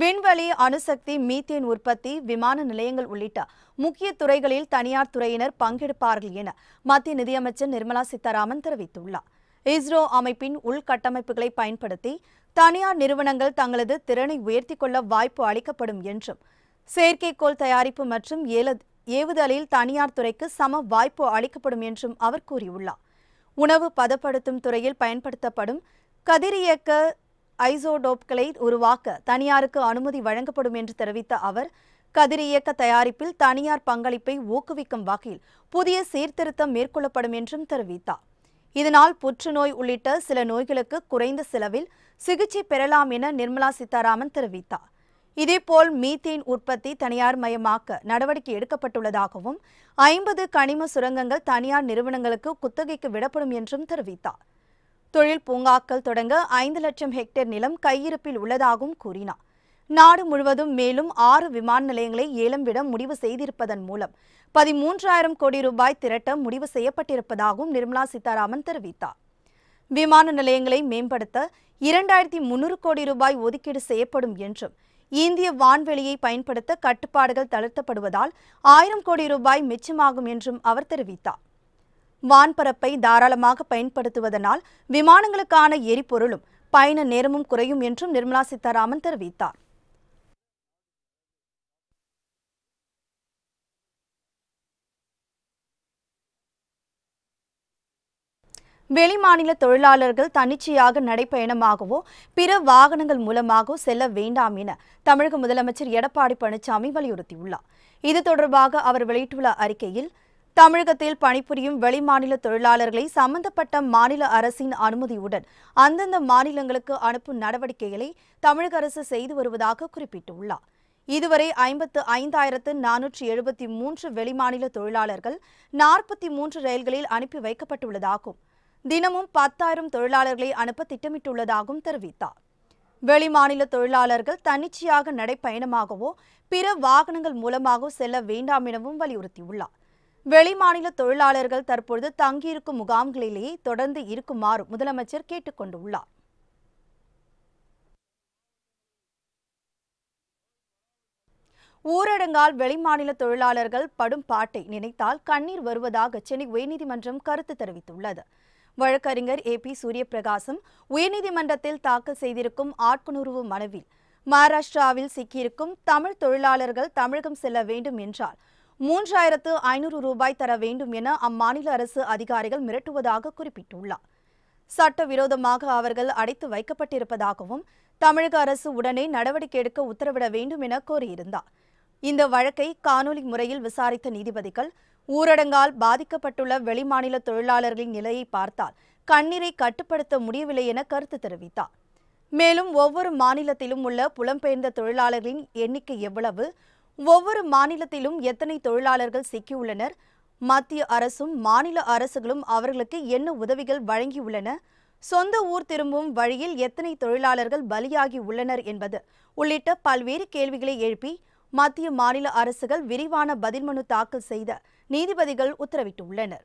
விண்வெளி அணுசக்தி மீத்தேன் உற்பத்தி விமான நிலையங்கள் உள்ளிட்ட முக்கிய துறைகளில் தனியார் துறையினர் பங்கெடுப்பார்கள் என மத்திய நிதியமைச்சர் நிர்மலா சீதாராமன் தெரிவித்துள்ளார் இஸ்ரோ அமைப்பின் உள்கட்டமைப்புகளை பயன்படுத்தி தனியார் நிறுவனங்கள் தங்களது திறனை உயர்த்திக் கொள்ள வாய்ப்பு அளிக்கப்படும் என்றும் செயற்கைக்கோள் தயாரிப்பு மற்றும் ஏவுதலில் தனியார் துறைக்கு சம வாய்ப்பு அளிக்கப்படும் என்றும் அவர் கூறியுள்ளார் உணவு பதப்படுத்தும் துறையில் பயன்படுத்தப்படும் கதிரியக்க ஐசோடோப்களை உருவாக்க தனியாருக்கு அனுமதி வழங்கப்படும் என்று தெரிவித்த அவர் கதிர் இயக்க தயாரிப்பில் தனியார் பங்களிப்பை ஊக்குவிக்கும் வகையில் புதிய சீர்திருத்தம் மேற்கொள்ளப்படும் என்றும் தெரிவித்தார் இதனால் புற்றுநோய் உள்ளிட்ட சில நோய்களுக்கு குறைந்த செலவில் சிகிச்சை பெறலாம் என நிர்மலா சீதாராமன் தெரிவித்தார் இதேபோல் மீத்தேன் உற்பத்தி தனியார் மயமாக்க நடவடிக்கை எடுக்கப்பட்டுள்ளதாகவும் ஐம்பது கனிம சுரங்கங்கள் தனியார் நிறுவனங்களுக்கு குத்தகைக்கு விடப்படும் என்றும் தெரிவித்தார் தொழில் பூங்காக்கள் தொடங்க ஐந்து லட்சம் ஹெக்டேர் நிலம் கையிருப்பில் உள்ளதாகவும் கூறினார் நாடு முழுவதும் மேலும் ஆறு விமான நிலையங்களை ஏலம் விட முடிவு செய்திருப்பதன் மூலம் பதிமூன்றாயிரம் கோடி ரூபாய் திரட்ட முடிவு செய்யப்பட்டிருப்பதாகவும் நிர்மலா சீதாராமன் தெரிவித்தார் விமான நிலையங்களை மேம்படுத்த இரண்டாயிரத்தி முன்னூறு கோடி ரூபாய் ஒதுக்கீடு செய்யப்படும் என்றும் இந்திய வான்வெளியை பயன்படுத்த கட்டுப்பாடுகள் தளர்த்தப்படுவதால் ஆயிரம் கோடி ரூபாய் மிச்சமாகும் என்றும் அவர் தெரிவித்தார் வான்பரப்பை தாராளமாக பயன்படுத்துவதனால் விமானங்களுக்கான எரிபொருளும் பயண நேரமும் குறையும் என்றும் நிர்மலா சீதாராமன் தெரிவித்தார் வெளிமாநில தொழிலாளர்கள் தன்னிச்சையாக நடைப்பயணமாகவோ பிற வாகனங்கள் மூலமாகவோ செல்ல வேண்டாம் என தமிழக முதலமைச்சர் எடப்பாடி பழனிசாமி வலியுறுத்தியுள்ளார் இது தொடர்பாக அவர் வெளியிட்டுள்ள அறிக்கையில் தமிழகத்தில் பணிபுரியும் வெளிமாநில தொழிலாளர்களை சம்பந்தப்பட்ட மாநில அரசின் அனுமதியுடன் அந்தந்த மாநிலங்களுக்கு அனுப்பும் நடவடிக்கைகளை தமிழக அரசு செய்து வருவதாக குறிப்பிட்டுள்ளார் இதுவரை ஐம்பத்து ஐந்தாயிரத்து நானூற்றி எழுபத்தி மூன்று வெளிமாநில தொழிலாளர்கள் நாற்பத்தி மூன்று ரயில்களில் அனுப்பி வைக்கப்பட்டுள்ளதாகவும் தினமும் பத்தாயிரம் தொழிலாளர்களை அனுப்ப திட்டமிட்டுள்ளதாகவும் தெரிவித்தார் வெளிமாநில தொழிலாளர்கள் தன்னிச்சையாக நடைப்பயணமாகவோ பிற வாகனங்கள் மூலமாகவோ செல்ல வேண்டாம் எனவும் வலியுறுத்தியுள்ளார் வெளிமாநில தொழிலாளர்கள் தற்பொழுது தங்கியிருக்கும் முகாம்களிலேயே தொடர்ந்து இருக்குமாறு முதலமைச்சர் கேட்டுக் கொண்டுள்ளார் ஊரடங்கால் வெளிமாநில தொழிலாளர்கள் படும் பாட்டை நினைத்தால் கண்ணீர் வருவதாக சென்னை உயர்நீதிமன்றம் கருத்து தெரிவித்துள்ளது வழக்கறிஞர் ஏ பி சூரியபிரகாசம் உயர்நீதிமன்றத்தில் தாக்கல் செய்திருக்கும் ஆட்கொணர்வு மனுவில் மகாராஷ்டிராவில் சிக்கியிருக்கும் தமிழ் தொழிலாளர்கள் தமிழகம் செல்ல வேண்டும் என்றால் மூன்றாயிரத்து ஐநூறு ரூபாய் தர வேண்டும் என அம்மாநில அரசு அதிகாரிகள் மிரட்டுவதாக குறிப்பிட்டுள்ளார் சட்டவிரோதமாக அவர்கள் அடைத்து வைக்கப்பட்டிருப்பதாகவும் தமிழக அரசு உடனே நடவடிக்கை எடுக்க உத்தரவிட வேண்டும் என கோரியிருந்தார் இந்த வழக்கை காணொலி முறையில் விசாரித்த நீதிபதிகள் ஊரடங்கால் பாதிக்கப்பட்டுள்ள வெளிமாநில தொழிலாளர்களின் நிலையை பார்த்தால் கண்ணீரை கட்டுப்படுத்த முடியவில்லை என கருத்து தெரிவித்தார் மேலும் ஒவ்வொரு மாநிலத்திலும் உள்ள புலம்பெயர்ந்த தொழிலாளர்களின் எண்ணிக்கை எவ்வளவு ஒவ்வொரு மாநிலத்திலும் எத்தனை தொழிலாளர்கள் சிக்கியுள்ளனர் மத்திய அரசும் மாநில அரசுகளும் அவர்களுக்கு என்ன உதவிகள் வழங்கியுள்ளன சொந்த ஊர் திரும்பும் வழியில் எத்தனை தொழிலாளர்கள் பலியாகி உள்ளனர் என்பது உள்ளிட்ட பல்வேறு கேள்விகளை எழுப்பி மத்திய மாநில அரசுகள் விரிவான பதில்மனு தாக்கல் செய்த நீதிபதிகள் உத்தரவிட்டுள்ளனா்